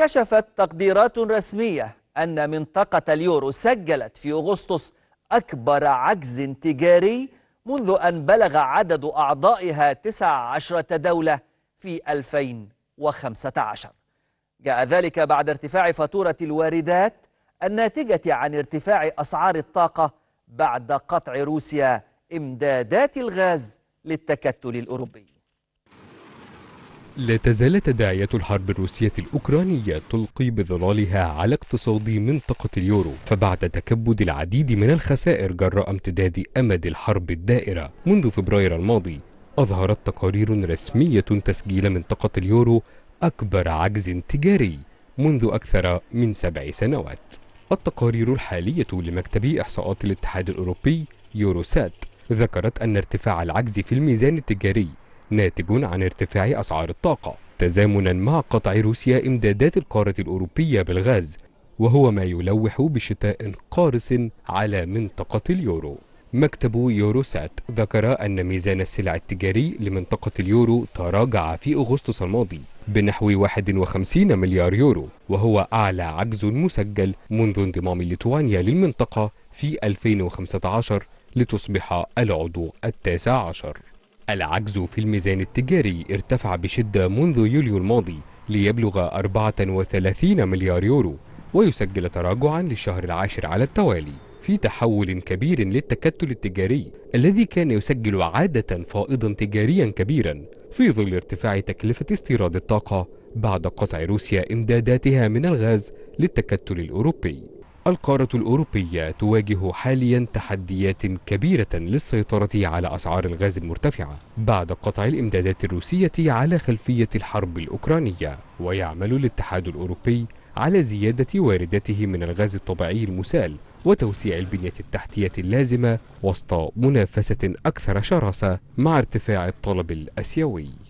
كشفت تقديرات رسمية أن منطقة اليورو سجلت في أغسطس أكبر عجز تجاري منذ أن بلغ عدد أعضائها 19 دولة في 2015 جاء ذلك بعد ارتفاع فاتورة الواردات الناتجة عن ارتفاع أسعار الطاقة بعد قطع روسيا إمدادات الغاز للتكتل الأوروبي لا تزال تداعيات الحرب الروسية الأوكرانية تلقي بظلالها على اقتصاد منطقة اليورو فبعد تكبد العديد من الخسائر جراء امتداد أمد الحرب الدائرة منذ فبراير الماضي أظهرت تقارير رسمية تسجيل منطقة اليورو أكبر عجز تجاري منذ أكثر من سبع سنوات التقارير الحالية لمكتب إحصاءات الاتحاد الأوروبي يوروسات ذكرت أن ارتفاع العجز في الميزان التجاري ناتج عن ارتفاع أسعار الطاقة تزامنا مع قطع روسيا إمدادات القارة الأوروبية بالغاز وهو ما يلوح بشتاء قارس على منطقة اليورو مكتب يوروسات ذكر أن ميزان السلع التجاري لمنطقة اليورو تراجع في أغسطس الماضي بنحو 51 مليار يورو وهو أعلى عجز مسجل منذ انضمام ليتوانيا للمنطقة في 2015 لتصبح العضو التاسع عشر العجز في الميزان التجاري ارتفع بشدة منذ يوليو الماضي ليبلغ 34 مليار يورو ويسجل تراجعا للشهر العاشر على التوالي في تحول كبير للتكتل التجاري الذي كان يسجل عادة فائضا تجاريا كبيرا في ظل ارتفاع تكلفة استيراد الطاقة بعد قطع روسيا امداداتها من الغاز للتكتل الأوروبي القارة الأوروبية تواجه حاليا تحديات كبيرة للسيطرة على أسعار الغاز المرتفعة بعد قطع الإمدادات الروسية على خلفية الحرب الأوكرانية ويعمل الاتحاد الأوروبي على زيادة وارداته من الغاز الطبيعي المسال وتوسيع البنية التحتية اللازمة وسط منافسة أكثر شراسة مع ارتفاع الطلب الأسيوي